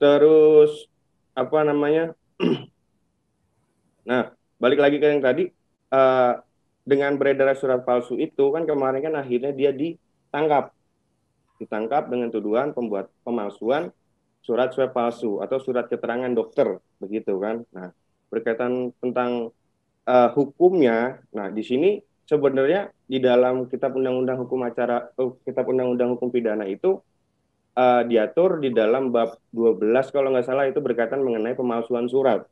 terus apa namanya nah balik lagi ke yang tadi uh, dengan beredar surat palsu itu kan kemarin kan akhirnya dia ditangkap ditangkap dengan tuduhan pembuat pemalsuan surat swab palsu atau surat keterangan dokter begitu kan nah berkaitan tentang uh, hukumnya nah di sini sebenarnya di dalam kitab undang-undang hukum acara uh, kitab undang-undang hukum pidana itu uh, diatur di dalam bab 12 kalau nggak salah itu berkaitan mengenai pemalsuan surat.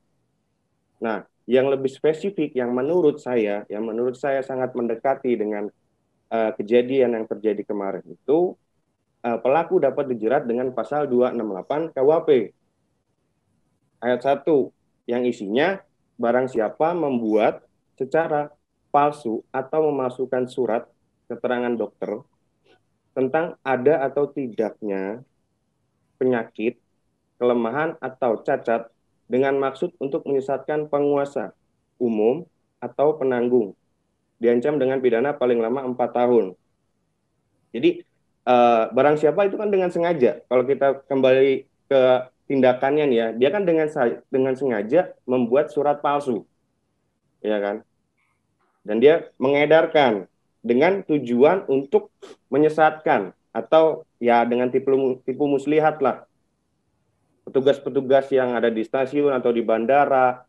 Nah, yang lebih spesifik yang menurut saya, yang menurut saya sangat mendekati dengan uh, kejadian yang terjadi kemarin itu uh, pelaku dapat dijerat dengan pasal 268 KUHP ayat 1 yang isinya barang siapa membuat secara palsu atau memasukkan surat keterangan dokter tentang ada atau tidaknya penyakit, kelemahan atau cacat dengan maksud untuk menyesatkan penguasa umum atau penanggung. Diancam dengan pidana paling lama empat tahun. Jadi uh, barang siapa itu kan dengan sengaja. Kalau kita kembali ke tindakannya nih ya, dia kan dengan dengan sengaja membuat surat palsu. Ya kan? Dan dia mengedarkan dengan tujuan untuk menyesatkan atau ya dengan tipu tipu muslihat lah petugas-petugas yang ada di stasiun atau di bandara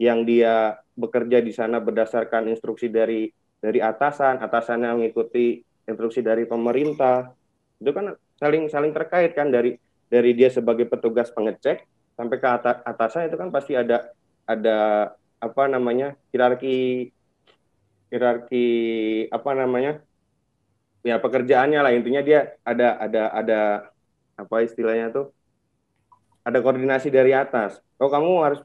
yang dia bekerja di sana berdasarkan instruksi dari dari atasan yang mengikuti instruksi dari pemerintah itu kan saling saling terkait kan dari dari dia sebagai petugas pengecek sampai ke atasan itu kan pasti ada ada apa namanya hierarki hierarki apa namanya ya pekerjaannya lah intinya dia ada ada ada apa istilahnya tuh ada koordinasi dari atas oh kamu harus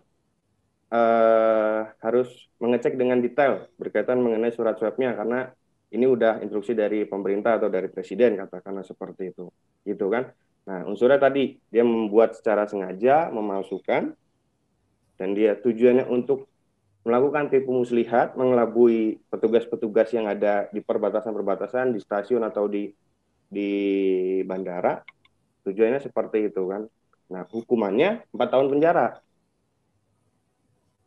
uh, harus mengecek dengan detail berkaitan mengenai surat-suratnya karena ini udah instruksi dari pemerintah atau dari presiden katakanlah seperti itu gitu kan nah unsurnya tadi dia membuat secara sengaja memalsukan dan dia tujuannya untuk melakukan tipu muslihat, mengelabui petugas-petugas yang ada di perbatasan-perbatasan, di stasiun atau di di bandara. Tujuannya seperti itu kan. Nah, hukumannya 4 tahun penjara.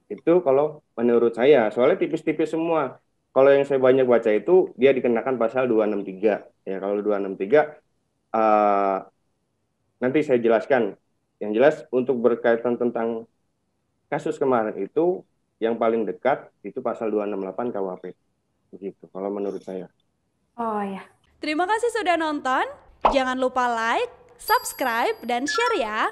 Itu kalau menurut saya, soalnya tipis-tipis semua. Kalau yang saya banyak baca itu dia dikenakan pasal 263. Ya, kalau 263 uh, eh, nanti saya jelaskan. Yang jelas untuk berkaitan tentang kasus kemarin itu yang paling dekat itu pasal 268 KUHP. Begitu kalau menurut saya. Oh ya. Terima kasih sudah nonton. Jangan lupa like, subscribe dan share ya.